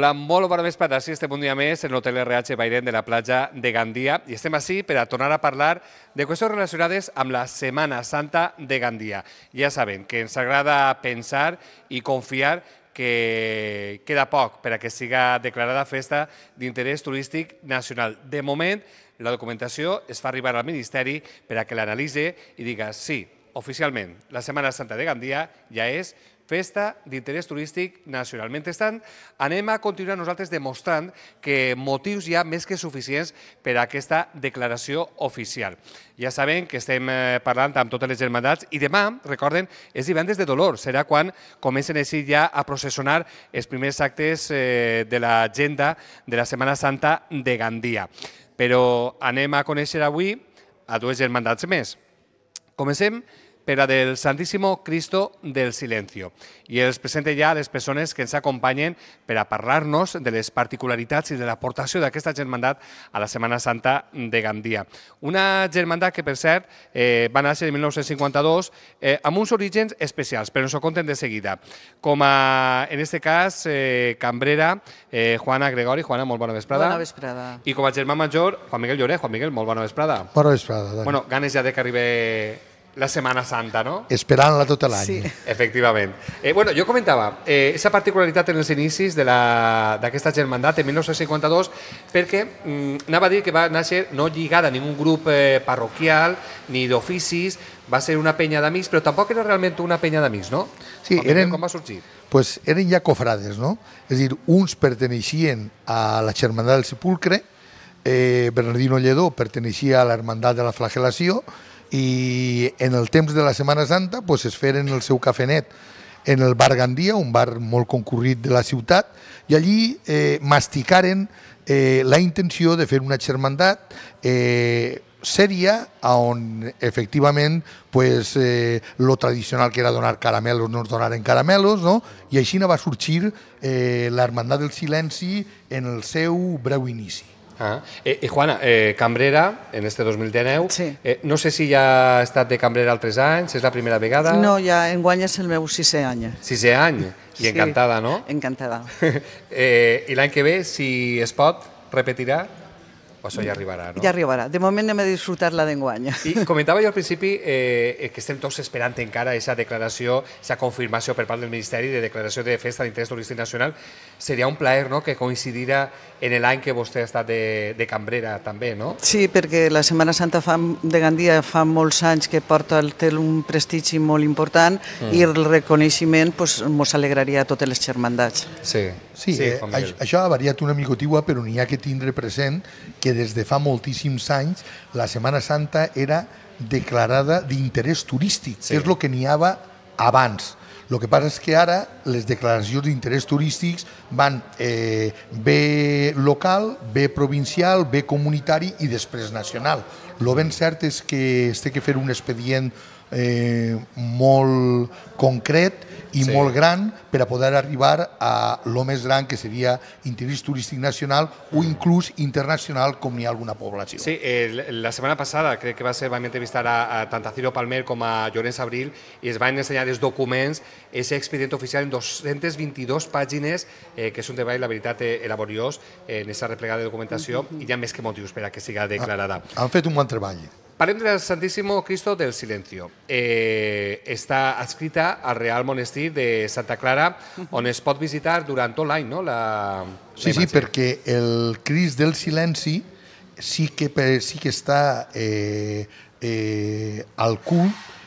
Hola, molt bona vesprada. Sí, estem un dia més en l'Hotel RH Bairent de la platja de Gandia i estem així per a tornar a parlar de qüestions relacionades amb la Setmana Santa de Gandia. Ja saben que ens agrada pensar i confiar que queda poc per a que siga declarada festa d'interès turístic nacional. De moment, la documentació es fa arribar al Ministeri per a que l'analitze i diga sí, oficialment, la Setmana Santa de Gandia ja és festa d'interès turístic nacional. Mentrestant, anem a continuar nosaltres demostrant que motius hi ha més que suficients per a aquesta declaració oficial. Ja saben que estem eh, parlant amb totes les germandats i demà, recorden, és divendres de dolor. Serà quan comencen així ja a processionar els primers actes eh, de l'agenda de la Setmana Santa de Gandia. Però anem a conèixer avui a dues germandats més. Comencem per a del Santíssimo Cristo del Silencio. I els presenta ja a les persones que ens acompanyen per a parlar-nos de les particularitats i de l'aportació d'aquesta germandat a la Setmana Santa de Gandia. Una germandat que, per cert, eh, va néixer en 1952 eh, amb uns orígens especials, però ens ho conten de seguida. Com a, en este cas, eh, cambrera, eh, Juana Gregori. Juana, molt bona vesprada. Bona vesprada. I com a germà major, Juan Miguel Lloret. Juan Miguel, molt bona vesprada. Bona vesprada. Dani. Bueno, ganes ja de que arribi la Semana Santa, no? Esperándola todo el año. Sí. efectivamente. Eh, bueno, yo comentaba eh, esa particularidad en els de d'aquesta germandad en 1952, perquè mm, nada va a dir que va nacer no llegada a ningún grup eh, parroquial ni d'oficis, va ser una de d'amics, però tampoc era realment una de d'amics, no? Sí, eren... ¿cómo va surgir? Pues eren ja cofrades, no? És dir, uns pertenecían a la germandad del sepulcre, eh, Bernardino Lledó pertenecía a la hermandad de la flagelación, i en el temps de la Setmana Santa pues, es feren el seu cafenet en el bar Gandia, un bar molt concurrit de la ciutat, i allí eh, masticaren eh, la intenció de fer una germandat eh, sèria on efectivament pues, eh, lo tradicional que era donar caramelos no es donaren caramelos no? i així va sorgir eh, l'Hermandat del Silenci en el seu breu inici. Ah, eh, I eh, Juana, eh, cambrera en este 2019. Sí. Eh, no sé si ja ha estat de cambrera altres anys, és la primera vegada. No, ja guany és el meu sisè any. Sisè any, i sí. encantada, no? Encantada. eh, I l'any que ve, si es pot, repetirà? Això ja arribarà, no? Ja arribarà. De moment anem de disfrutar-la d'enguany. I comentava jo al principi eh, que estem tots esperant encara aquesta declaració, aquesta confirmació per part del Ministeri de declaració de festa d'interès turístic nacional. Seria un plaer no?, que coincidira en l'any que vostè ha estat de, de cambrera també, no? Sí, perquè la Setmana Santa fa, de Gandia fa molts anys que porta el té un prestigi molt important mm. i el reconeixement ens mos alegraria a totes les germandats. Sí, sí, sí eh, això ha variat una mica, però n'hi ha que tindre present que que des de fa moltíssims anys la Setmana Santa era declarada d'interès turístic, sí. que és el que n'hi havia abans. El que passa és que ara les declaracions d'interès turístics van eh, bé local, bé provincial, bé comunitari i després nacional. El ben cert és que es té que fer un expedient eh, molt concret i sí. molt gran per a poder arribar a lo més gran que seria interès turístic nacional o inclús internacional com n'hi ha alguna població. Sí, eh, la setmana passada crec que va ser, vam entrevistar a, a tant a Ciro Palmer com a Llorenç Abril i es van ensenyar els documents, és expedient oficial en 222 pàgines, eh, que és un treball, la veritat, eh, laboriós eh, en aquesta replegada de documentació mm -hmm. i hi ha més que motius per a que siga declarada. Ah, han fet un bon treball. Parlem del Santíssimo Cristo del Silencio. Eh, està adscrita al Real Monestir de Santa Clara, on es pot visitar durant tot l'any, no? La, sí, la sí, perquè el Crist del Silenci sí que, sí que està eh, eh, al cul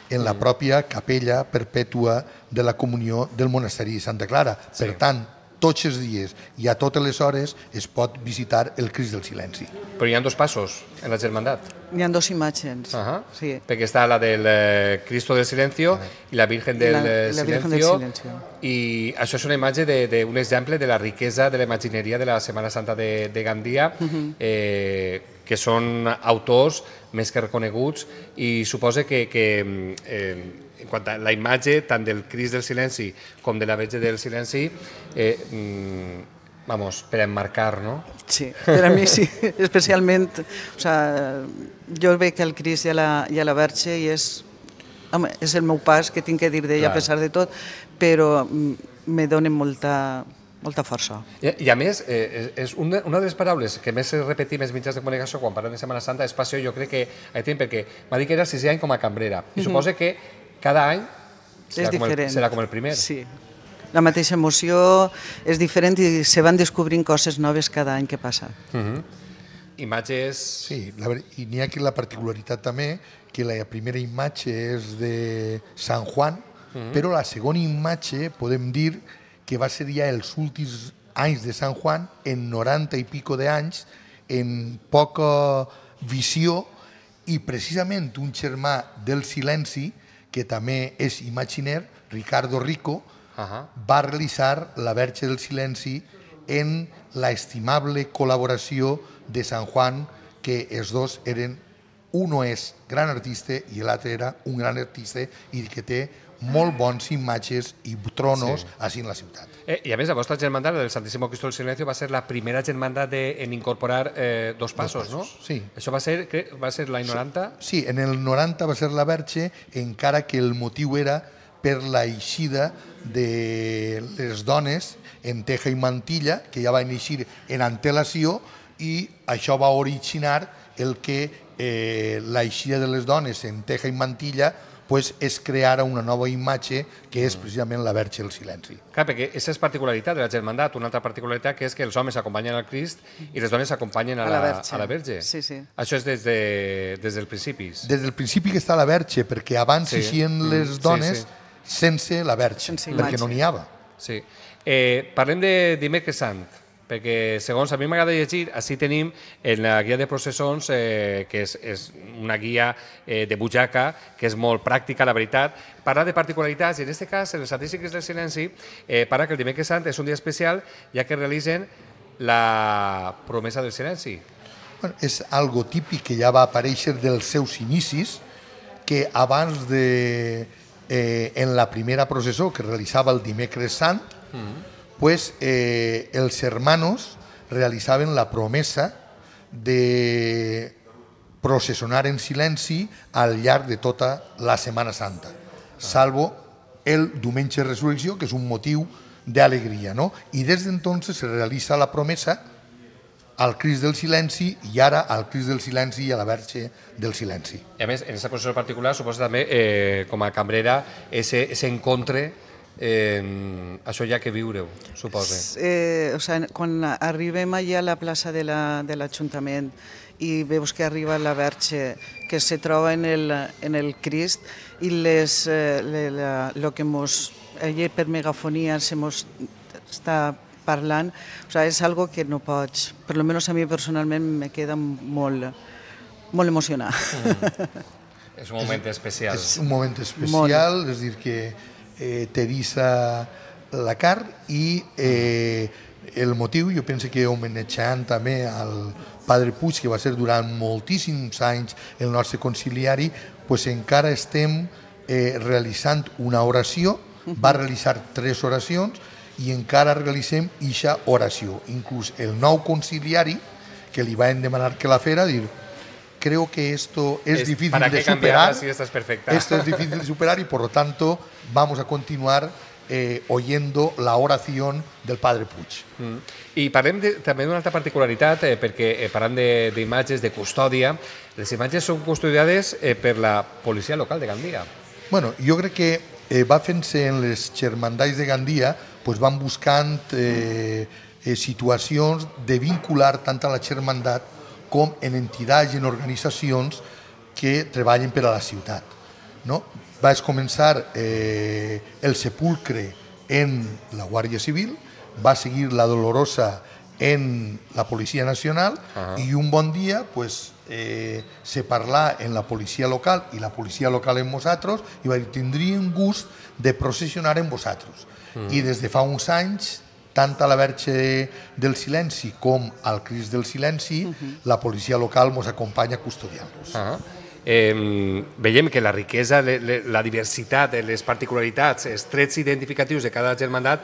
en la mm. pròpia capella perpètua de la comunió del monesteri de Santa Clara. Per tant, tots els dies i a totes les hores es pot visitar el Cris del Silenci. Però hi ha dos passos en la germandat. Hi ha dos imatges. Uh -huh. sí. Perquè està la del eh, Cristo del Silencio i la Virgen del, la, la eh, Virgen del Silencio. I això és una imatge d'un exemple de la riquesa de la imagineria de la Setmana Santa de, de Gandia, uh -huh. eh, que són autors més que reconeguts i suposa que, que eh, en quant a la imatge tant del Cris del Silenci com de la Verge del Silenci, eh, mm, Vamos, per emmarcar, no? Sí, per a mi sí, especialment, o sea, jo veig que el Cris i la, i la Verge i és, home, és el meu pas que tinc que dir d'ell a pesar de tot, però mm, me donen molta, molta força. I, i a més, eh, és una, una de les paraules que més repetim més mitjans de comunicació quan parlem de Setmana Santa és passió, jo crec que, a temps, perquè m'ha dit que era el sisè any com a cambrera, i mm -hmm. suposa que cada any serà, és com el, serà com el primer. Sí. La mateixa emoció és diferent i se van descobrint coses noves cada any que passa. Uh mhm. -huh. Imatges... Sí, la, i n'hi ha aquí la particularitat també que la primera imatge és de Sant Juan, uh mhm. -huh. però la segona imatge podem dir que va ser ja els últims anys de Sant Juan, en 90 i pico d'anys, en poca visió i precisament un germà del silenci que també és imaginer, Ricardo Rico, uh -huh. va realitzar La verge del silenci en la estimable col·laboració de San Juan, que els dos eren, un és gran artista i l'altre era un gran artista i que té molt bons imatges i tronos sí. així en la ciutat. Eh, I a més, la vostra germandat, la del Santíssim Cristo del Silencio, va ser la primera germandat de, en incorporar eh, dos, passos, dos no? Sí. Això va ser, va ser l'any 90? Sí, en el 90 va ser la Verge, encara que el motiu era per la eixida de les dones en teja i mantilla, que ja van eixir en antelació, i això va originar el que eh, la eixida de les dones en teja i mantilla després es crear una nova imatge que és precisament la verge del silenci. Clar, perquè aquesta és particularitat de la germandat, una altra particularitat que és que els homes acompanyen al Crist i les dones acompanyen a la, a la, verge. A la verge. Sí, sí. Això és des, de, des del principi. Des del principi que està la verge, perquè abans sí. eixien mm. les dones sí, sí. sense la verge, sense perquè no n'hi havia. Sí. Eh, parlem de dimecres sant perquè segons a mi m'agrada llegir, així tenim en la guia de processons, eh, que és, és una guia eh, de butxaca, que és molt pràctica, la veritat, parla de particularitats, i en aquest cas, en els artístiques del silenci, eh, parla que el dimecres sant és un dia especial, ja que realitzen la promesa del silenci. Bueno, és algo típic que ja va aparèixer dels seus inicis, que abans de... Eh, en la primera processó que realitzava el dimecres sant, mm -hmm pues eh, els hermanos realitzaven la promesa de processionar en silenci al llarg de tota la Setmana Santa, salvo el diumenge de resurrecció, que és un motiu d'alegria. No? I des d'entonces se realitza la promesa al Cris del Silenci i ara al Cris del Silenci i a la Verge del Silenci. I a més, en aquesta posició particular, suposo també, eh, com a cambrera, ese, ese encontre Eh, això ja que viureu, ho suposa. Eh, o sigui, quan arribem allà a la plaça de l'Ajuntament la, de i veus que arriba la Verge, que se troba en el, en el Crist i les, eh, le, la, lo que mos, ella per megafonia se mos està parlant, o sigui, és algo que no pots, per lo menos a mi personalment me queda molt, molt emocionat. Mm. és un moment especial. És un moment especial, Molt. és dir, que eh, Teresa Lacar i eh, el motiu jo penso que homenatjant també al padre Puig, que va ser durant moltíssims anys el nostre conciliari, pues encara estem eh, realitzant una oració, va realitzar tres oracions i encara realitzem eixa oració. Inclús el nou conciliari, que li van demanar que la fera, dir, creo que esto es, difícil de superar. Esto es difícil de superar y por lo tanto vamos a continuar eh, oyendo la oración del padre Puig. Y mm. I también de, una particularidad porque paran eh, imágenes eh, de, custodia. ¿Las imágenes son són eh, por la Policía local de Gandía? Bueno, yo creo que eh, en les xermandalls de Gandía pues van buscando situaciones de vincular tanto a la xermandat com en entitats i en organitzacions que treballen per a la ciutat. No? Vaig començar eh, el sepulcre en la Guàrdia Civil, va seguir la Dolorosa en la Policia Nacional uh -huh. i un bon dia pues, eh, se parla en la policia local i la policia local en vosaltres i va dir, tindríem gust de processionar en vosaltres. -huh. Mm. I des de fa uns anys tant a la Verge del Silenci com al Cris del Silenci, uh mhm. -huh. la policia local ens acompanya custodiant-los. Uh -huh. Ah, eh, veiem que la riquesa, le, le, la diversitat, eh, les particularitats, els trets identificatius de cada germandat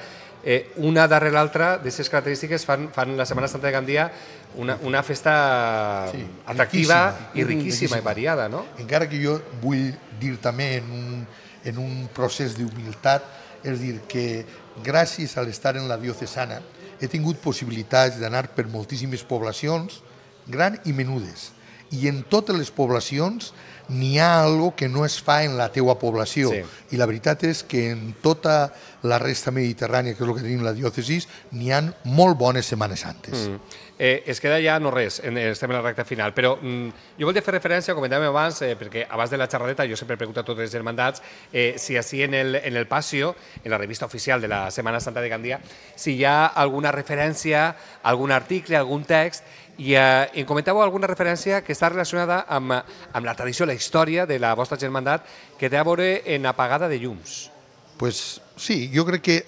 eh, una darrere l'altra d'aquestes característiques fan, fan la Setmana Santa de Gandia una, una festa sí, atractiva riquíssima, i riquíssima, riquíssima i variada. No? Encara que jo vull dir també en un, en un procés d'humilitat, és dir, que gràcies a l'estar en la diocesana, he tingut possibilitats d'anar per moltíssimes poblacions, gran i menudes, i en totes les poblacions n'hi ha algo que no es fa en la teua població. Sí. I la veritat és que en tota la resta mediterrània, que és el que tenim la diòcesis, n'hi han molt bones Setmanes Santes. Mm. Eh, es queda ja no res, en, eh, estem en la recta final, però mm, jo volia fer referència, comentàvem abans, eh, perquè abans de la xerradeta jo sempre pregunto a totes les germandats eh, si així en el, en el Pasio, en la revista oficial de la Setmana Santa de Gandia, si hi ha alguna referència, algun article, algun text i eh, em comentàveu alguna referència que està relacionada amb, eh, amb la tradició, la història de la vostra germandat, que té a veure en apagada de llums. pues, sí, jo crec que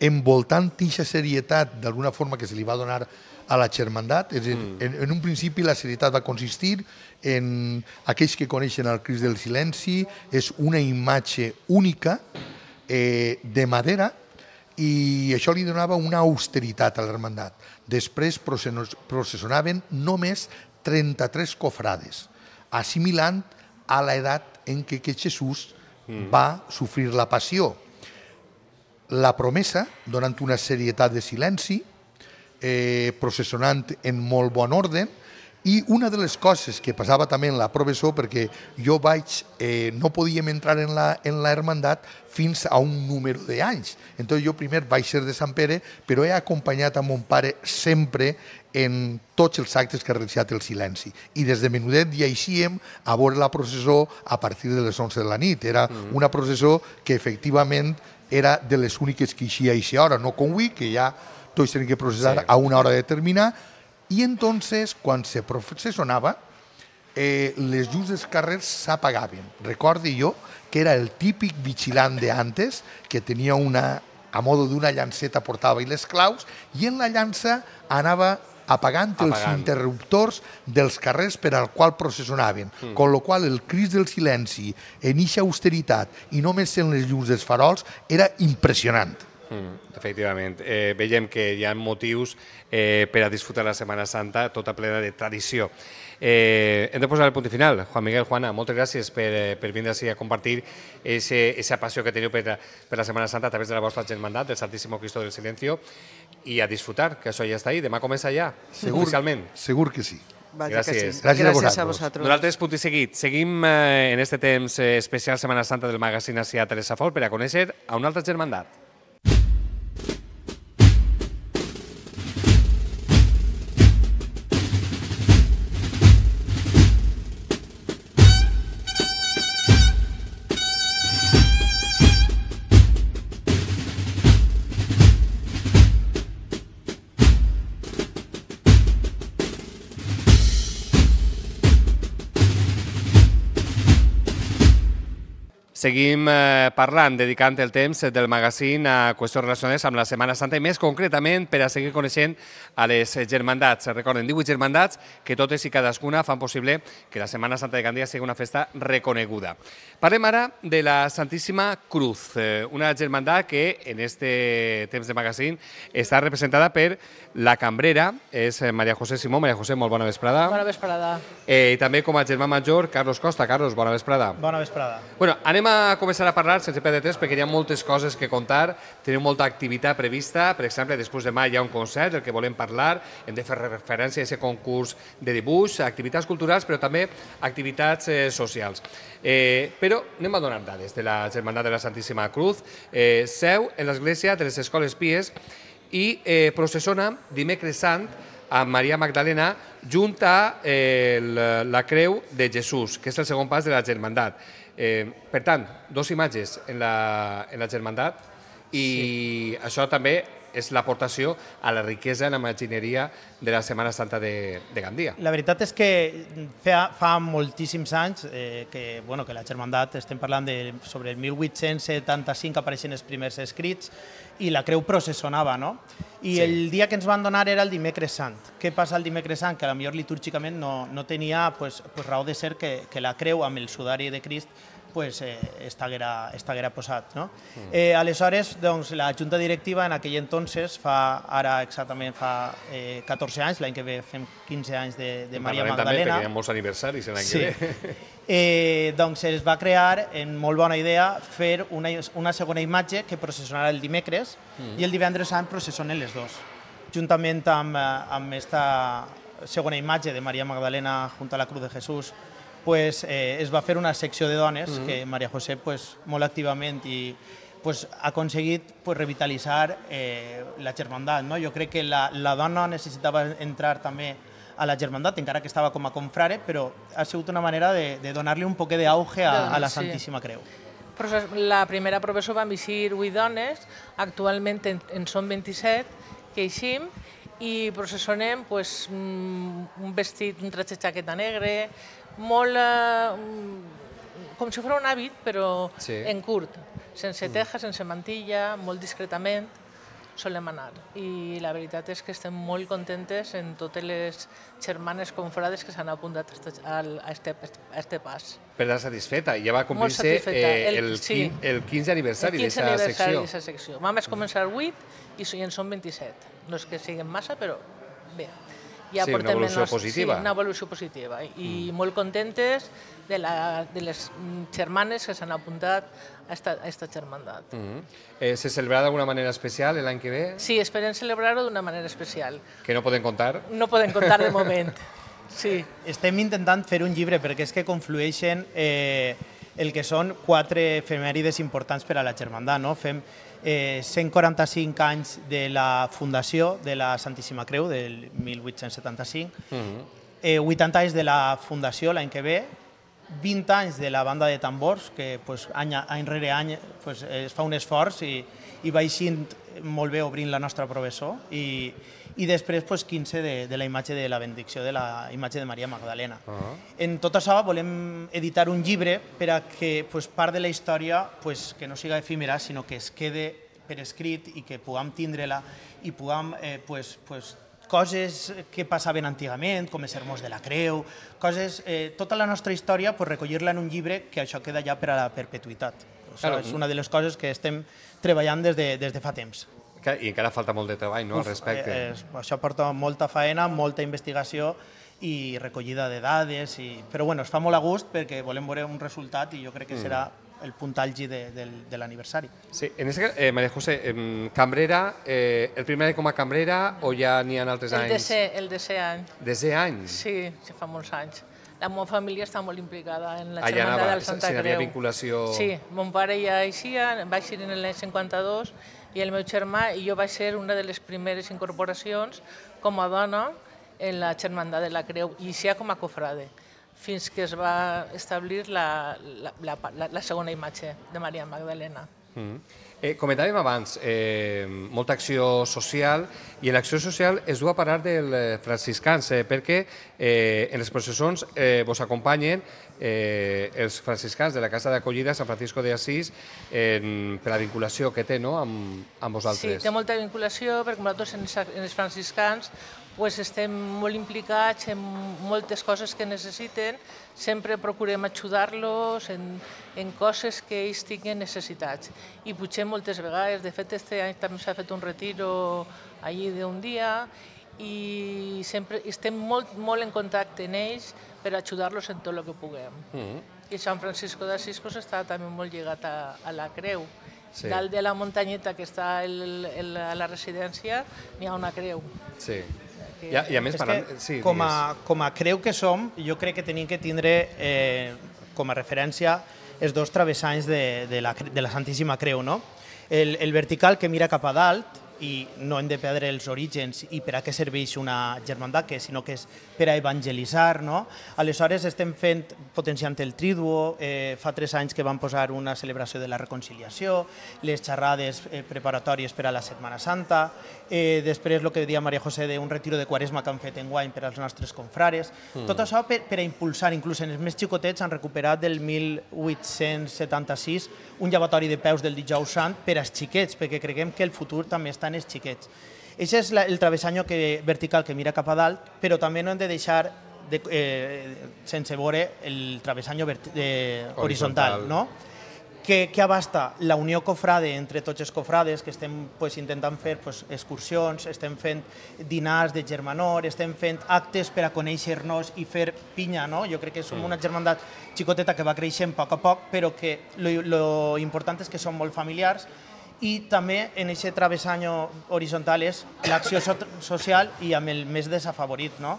envoltant tixa serietat d'alguna forma que se li va donar a la germandat. És dir, mm. en, en un principi la serietat va consistir en aquells que coneixen el Cris del Silenci, és una imatge única eh, de madera i això li donava una austeritat a l'hermandat. Després processonaven només 33 cofrades, assimilant a l'edat en què, que Jesús mm. va sofrir la passió. La promesa, donant una serietat de silenci, eh, processionant en molt bon ordre, i una de les coses que passava també en la professó, perquè jo vaig, eh, no podíem entrar en la, en la hermandat fins a un número d'anys. Entonces jo primer vaig ser de Sant Pere, però he acompanyat a mon pare sempre en tots els actes que ha realitzat el silenci. I des de menudet ja eixíem a veure la processó a partir de les 11 de la nit. Era mm. una processó que efectivament era de les úniques que eixia a eixa hora, no com avui, que ja tots tenen que processar sí. a una hora determinada, i entonces, quan se procesionaba, eh, les llums dels carrers s'apagaven. Recordo jo que era el típic vigilant de antes, que tenia una, a modo d'una llanceta portava i les claus, i en la llança anava apagant, apagant. els interruptors dels carrers per al qual processionaven. Mm. Con lo qual el cris del silenci en eixa austeritat i només sent les llums dels farols era impressionant. Mm, efectivament. Eh, veiem que hi ha motius eh, per a disfrutar la Setmana Santa tota plena de tradició. Eh, hem de posar el punt final. Juan Miguel, Juana, moltes gràcies per, eh, per vindre així a compartir ese, passió que teniu per, la, per la Setmana Santa a través de la vostra germandat, del Santíssimo Cristo del Silencio, i a disfrutar, que això ja està ahí. Demà comença ja, segur, oficialment. Segur que sí. Vaja gràcies. Que sí. Gràcies, gràcies a vosaltres. Nosaltres, punt i seguit, seguim eh, en este temps eh, especial Setmana Santa del magazín Asia Teresa Fol per a conèixer a una altra germandat. Seguim eh, parlant, dedicant el temps del magazín a qüestions relacionades amb la Setmana Santa i més concretament per a seguir coneixent a les germandats. Recorden, 18 germandats que totes i cadascuna fan possible que la Setmana Santa de Gandia sigui una festa reconeguda. Parlem ara de la Santíssima Cruz, eh, una germandat que en este temps de magazín està representada per la cambrera, és Maria José Simó. Maria José, molt bona vesprada. Bona vesprada. Eh, I també com a germà major, Carlos Costa. Carlos, bona vesprada. Bona vesprada. Bueno, anem a començar a parlar sense perdre temps perquè hi ha moltes coses que contar, tenim molta activitat prevista, per exemple, després demà hi ha un concert del que volem parlar, hem de fer referència a aquest concurs de dibuix, activitats culturals, però també activitats eh, socials. Eh, però anem a donar dades de la Germandat de la Santíssima Cruz. Eh, seu en l'església de les Escoles Pies i eh, processona dimecres sant a Maria Magdalena junt a eh, la creu de Jesús, que és el segon pas de la germandat. Eh, per tant, dues imatges en la, en la germandat i sí. això també és l'aportació a la riquesa en imagineria de la Setmana Santa de, de Gandia. La veritat és que fa, fa moltíssims anys eh, que, bueno, que la germandat, estem parlant de sobre el 1875 apareixen els primers escrits i la creu processonava, no? I sí. el dia que ens van donar era el dimecres sant. Què passa el dimecres sant? Que a la millor litúrgicament no, no tenia pues, pues, raó de ser que, que la creu amb el sudari de Crist pues, eh, esta guerra posat. No? Mm. Eh, aleshores, doncs, la Junta Directiva en aquell entonces, fa, ara exactament fa eh, 14 anys, l'any que ve fem 15 anys de, de Maria Magdalena. També, perquè hi ha molts aniversaris en sí. que eh? ve. Eh, doncs es va crear, en molt bona idea, fer una, una segona imatge que processionarà el dimecres mm. i el divendres sant processonen les dues. Juntament amb, eh, amb esta segona imatge de Maria Magdalena junta a la Cruz de Jesús pues, eh, es va fer una secció de dones mm -hmm. que Maria José pues, molt activament i pues, ha aconseguit pues, revitalitzar eh, la germandat. No? Jo crec que la, la dona necessitava entrar també a la germandat, encara que estava com a confrare, però ha sigut una manera de, de donar-li un poquet d'auge a, a la Santíssima sí. Creu. La primera professora va visir 8 dones, actualment en, en són 27 que eixim, i processonem pues, mm, un vestit, un traje jaqueta negre, molt... Eh, com si fos un hàbit, però sí. en curt, sense mm. teja, sense mantilla, molt discretament solem anar. I la veritat és que estem molt contentes en totes les germanes confrades que s'han apuntat a este, a este pas. Per estar satisfeta, ja va complir-se eh, el, el, sí. el 15 aniversari d'aquesta secció. secció. Vam començar 8 i en són 27. No és que siguin massa, però bé ja sí, portem una evolució menys, positiva. Sí, una evolució positiva. I mm. molt contentes de, la, de les mm, germanes que s'han apuntat a esta, a esta germandat. Mm -hmm. eh, se celebrarà d'alguna manera especial l'any que ve? Sí, esperem celebrar-ho d'una manera especial. Que no poden contar? No poden contar de moment, sí. Estem intentant fer un llibre perquè és que conflueixen eh, el que són quatre efemèrides importants per a la germandat, no? Fem eh, 145 anys de la fundació de la Santíssima Creu del 1875, uh -huh. eh, 80 anys de la fundació l'any que ve, 20 anys de la banda de tambors, que pues, any, any rere any pues, es fa un esforç i, i va molt bé obrint la nostra professó i, i després pues, 15 de, de la imatge de la bendicció de la imatge de Maria Magdalena. Uh ah. -huh. En tot això volem editar un llibre per a que pues, part de la història pues, que no siga efímera, sinó que es quede per escrit i que puguem tindre-la i puguem eh, pues, pues, coses que passaven antigament, com els sermons de la creu, coses, eh, tota la nostra història, pues, recollir-la en un llibre que això queda ja per a la perpetuïtat. Això claro. és una de les coses que estem treballant des de, des de fa temps. Que, I encara falta molt de treball no, Uf, al respecte. Eh, eh, això porta molta faena, molta investigació i recollida de dades, i... però bueno, es fa molt a gust perquè volem veure un resultat i jo crec que mm. serà el punt àlgid de, de, de l'aniversari. Sí, en aquest cas, eh, Maria José, eh, cambrera, eh, el primer any com a cambrera o ja n'hi ha altres anys? De ser, el ser any. ser any? Sí, se fa molts anys. La meva família està molt implicada en la Allà germana anava, del Santa si Creu. Allà vinculació... Sí, mon pare ja eixia, va eixir en el 52 i el meu germà, i jo vaig ser una de les primeres incorporacions com a dona en la germandat de la Creu, i ja com a cofrade, fins que es va establir la, la, la, la, la segona imatge de Maria Magdalena. Mm. Eh, comentàvem abans, eh, molta acció social, i l'acció social es du a parar del eh, franciscans, eh, perquè eh, en les processons eh, vos acompanyen eh, els franciscans de la Casa d'Acollida Sant Francisco de Assís eh, per la vinculació que té no, amb, amb vosaltres. Sí, té molta vinculació, perquè nosaltres en els franciscans pues estem molt implicats en moltes coses que necessiten, sempre procurem ajudar-los en, en coses que ells tinguin necessitats. I potser moltes vegades, de fet, este any també s'ha fet un retiro allí d'un dia i sempre estem molt, molt en contacte amb ells per ajudar-los en tot el que puguem. Mm -hmm. I Sant Francisco de pues, està també molt lligat a, a la creu. Sí. Dalt de la muntanyeta que està el, el, a la residència n'hi ha una creu. Sí ja, I a més, parlant, sí, com, a, com a creu que som, jo crec que tenim que tindre eh, com a referència els dos travessanys de, de, la, de la Santíssima Creu. No? El, el vertical que mira cap a dalt, i no hem de perdre els orígens i per a què serveix una germandat, que, sinó que és per a evangelitzar. No? Aleshores estem fent, potenciant el triduo, eh, fa tres anys que vam posar una celebració de la reconciliació, les xerrades eh, preparatòries per a la Setmana Santa, eh, després el que dia Maria José d'un retiro de quaresma que han fet en guany per als nostres confrares. Mm. Tot això per, per a impulsar, inclús en els més xicotets han recuperat del 1876 un llevatori de peus del dijous sant per als xiquets, perquè creguem que el futur també està estan els xiquets. Això és la, el travesanyo que, vertical que mira cap a dalt, però també no hem de deixar de, eh, sense veure el travesanyo vert, eh, horizontal, horizontal, no? que, que abasta la unió cofrade entre tots els cofrades, que estem pues, intentant fer pues, excursions, estem fent dinars de germanor, estem fent actes per a conèixer-nos i fer pinya, no? Jo crec que som una germandat xicoteta que va creixent a poc a poc, però que lo, lo important és que som molt familiars, i també en aquest travessany horitzontal és l'acció so social i amb el més desafavorit, no?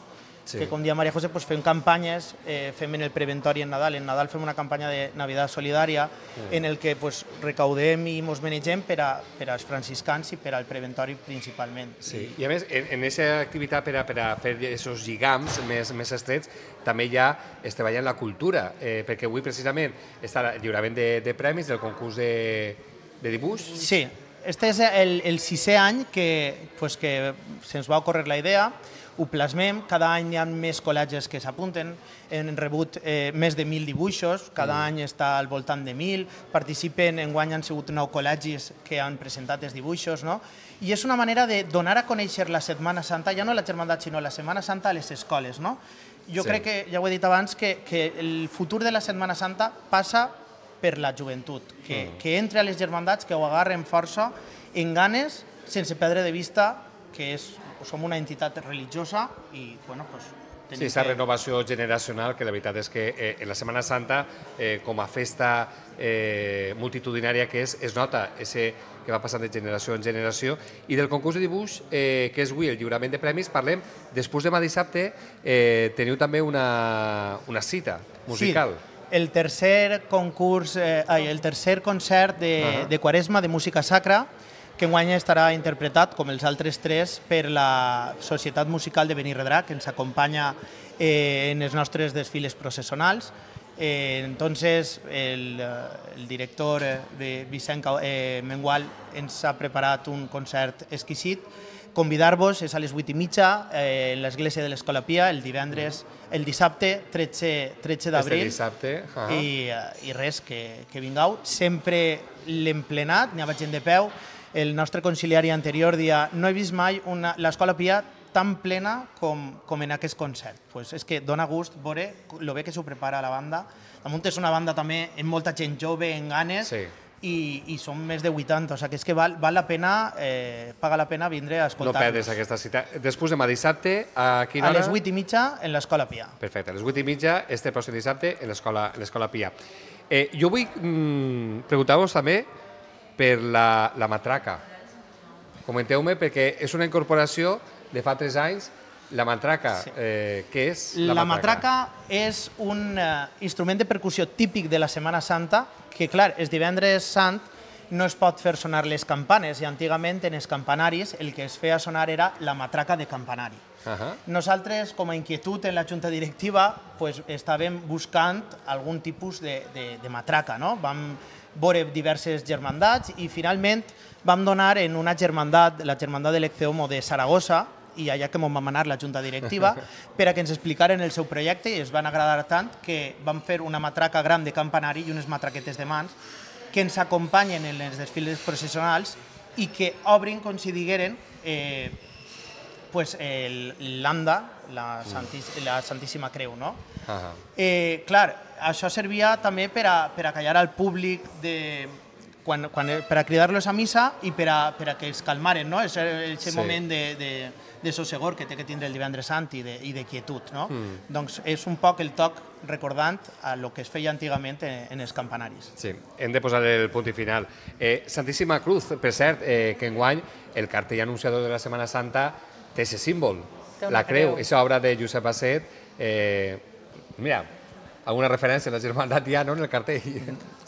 Sí. que com dia Maria José, pues, fem campanyes, eh, fem en el preventori en Nadal, en Nadal fem una campanya de Navidad solidària mm. en el que pues, recaudem i ens manegem per, a, per als franciscans i per al preventori principalment. Sí. I a més, en, en aquesta activitat per a, per a fer aquests lligams més, més estrets, també ja es treballa en la cultura, eh, perquè avui precisament està el lliurament de, de premis del concurs de, de dibuix? Sí, este és el, el sisè any que, pues, que se'ns va ocórrer la idea, ho plasmem, cada any hi ha més col·legis que s'apunten, hem rebut eh, més de 1.000 dibuixos, cada mm. any està al voltant de 1.000, participen, guany han sigut nou col·legis que han presentat els dibuixos, no? i és una manera de donar a conèixer la Setmana Santa, ja no la Germandat, sinó la Setmana Santa a les escoles. No? Jo sí. crec que, ja ho he dit abans, que, que el futur de la Setmana Santa passa per la joventut, que, mm. que entre a les germandats, que ho agarren força, en ganes, sense perdre de vista que és, som una entitat religiosa i, bueno, pues, Sí, aquesta renovació generacional, que la veritat és que eh, en la Setmana Santa, eh, com a festa eh, multitudinària que és, es nota ese que va passant de generació en generació. I del concurs de dibuix, eh, que és avui el lliurament de premis, parlem, després demà dissabte eh, teniu també una, una cita musical. Sí el tercer concurs, eh, ai, el tercer concert de, uh -huh. de Quaresma de música sacra, que enguany estarà interpretat, com els altres tres, per la Societat Musical de Benirredrà, que ens acompanya eh, en els nostres desfiles processionals. Eh, entonces, el, eh, el director eh, Vicent eh, Mengual ens ha preparat un concert exquisit convidar-vos, és a les 8 i mitja, eh, en l'església de l'Escola Pia, el divendres, el dissabte, 13, 13 d'abril. Este dissabte. Uh -huh. I, eh, I res, que, que vingueu. Sempre l'hem plenat, n'hi ha gent de peu. El nostre conciliari anterior dia no he vist mai l'Escola Pia tan plena com, com en aquest concert. Pues és que dona gust veure lo bé que s'ho prepara la banda. Damunt és una banda també amb molta gent jove, en ganes, sí i, i són més de 80, o sigui que és que val, val la pena, eh, paga la pena vindre a escoltar-nos. No perdes aquesta cita. Després demà dissabte, a quina hora? A les 8 i mitja en l'Escola Pia. Perfecte, a les 8 i mitja, este pròxim dissabte, en l'Escola Pia. Eh, jo vull mm, preguntar-vos també per la, la matraca. Comenteu-me, perquè és una incorporació de fa 3 anys la matraca, sí. eh, què és la, la matraca? La matraca és un eh, instrument de percussió típic de la Setmana Santa que clar, és divendres sant, no es pot fer sonar les campanes i antigament en els campanaris el que es feia sonar era la matraca de campanari. Uh -huh. Nosaltres, com a inquietud en la Junta Directiva, pues, estàvem buscant algun tipus de, de, de matraca. No? Vam veure diverses germandats i finalment vam donar en una germandat, la Germandat de l'Ecceomo de Saragossa, i allà que m'ho va manar la junta directiva per a que ens explicaren el seu projecte i es van agradar tant que vam fer una matraca gran de campanari i unes matraquetes de mans que ens acompanyen en els desfiles processionals i que obrin, com si digueren, eh, pues, l'anda, la, mm. la Santíssima Creu, no? Uh -huh. eh, clar, això servia també per a, per a callar al públic de, quan, quan, per a cridar-los a missa i per a, per a que es calmaren, no? És el, el sí. moment de, de, de sossegor que té que tindre el divendres sant i de, i de quietud. No? Mm. Doncs és un poc el toc recordant a el que es feia antigament en, en els campanaris. Sí, hem de posar el punt i final. Eh, Santíssima Cruz, per cert, eh, que enguany el cartell anunciador de la Setmana Santa té ese símbol, la creu, aquesta obra de Josep Basset, eh, mira, alguna referència a la germandat ja, no?, en el cartell. Sí.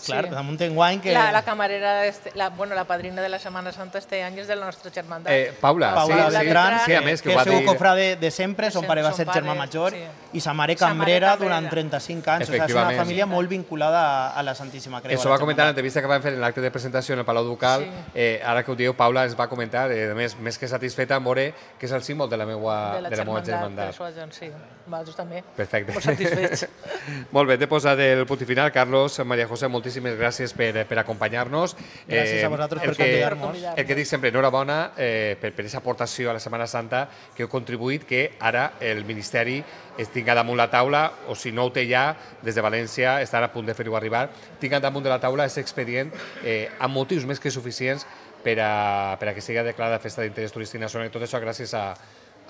Clar, damunt enguany que... La, la camarera, este, la, bueno, la padrina de la Setmana Santa este any és de la nostra germandat. Eh, Paula, Paula sí, sí, Beltrán, sí, a més, que, que va dir... el seu cofrade de sempre, son pare va ser germà major, sí. i sa mare cambrera durant 35 anys. O sigui, és una família molt vinculada a, la Santíssima Creu. Això va comentar en l'entrevista que vam fer en l'acte de presentació en el Palau Ducal. Sí. Eh, ara que ho dieu, Paula ens va comentar, eh, més, més que satisfeta, More, que és el símbol de la meva, de la de la germandat. Meua germandat. Per això, doncs, sí. Vosaltres també. Perfecte. Molt satisfets. Molt bé, t'he posat el punt final. Carlos, Maria José, moltíssimes gràcies per, per acompanyar-nos. Gràcies a eh, vosaltres per convidar-nos. El que dic sempre, enhorabona eh, per, per aquesta aportació a la Setmana Santa que heu contribuït que ara el Ministeri es tinga damunt la taula, o si no ho té ja, des de València estarà a punt de fer-ho arribar, tinga damunt de la taula aquest expedient eh, amb motius més que suficients per a, per a que sigui declarada festa d'interès turístic nacional i tot això gràcies a,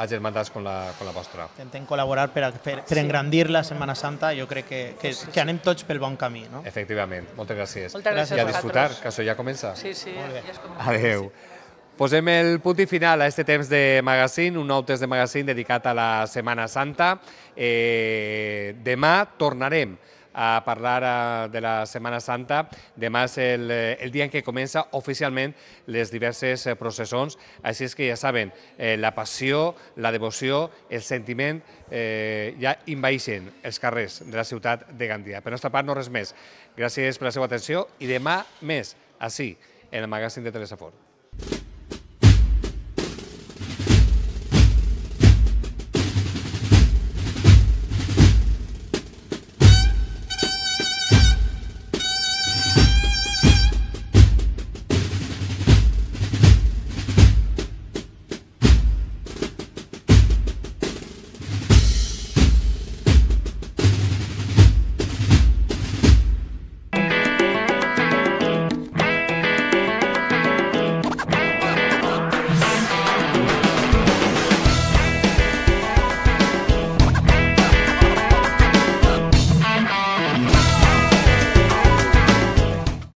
germandats com la, com la vostra. Intentem col·laborar per, a, per, per sí. engrandir la Setmana Santa, jo crec que, que, que anem tots pel bon camí. No? Efectivament, moltes gràcies. Moltes gràcies I a disfrutar, que això ja comença. Sí, sí, ja es comença. Adéu. Posem el punt i final a este temps de magazín, un nou temps de magazín dedicat a la Setmana Santa. Eh, demà tornarem a parlar a, de la Setmana Santa. Demà és el, eh, el dia en què comença oficialment les diverses eh, processons, així és que ja saben, eh, la passió, la devoció, el sentiment eh, ja invaeixen els carrers de la ciutat de Gandia. Per nostra part, no res més. Gràcies per la seva atenció i demà més, així, en el magazín de Telesafort.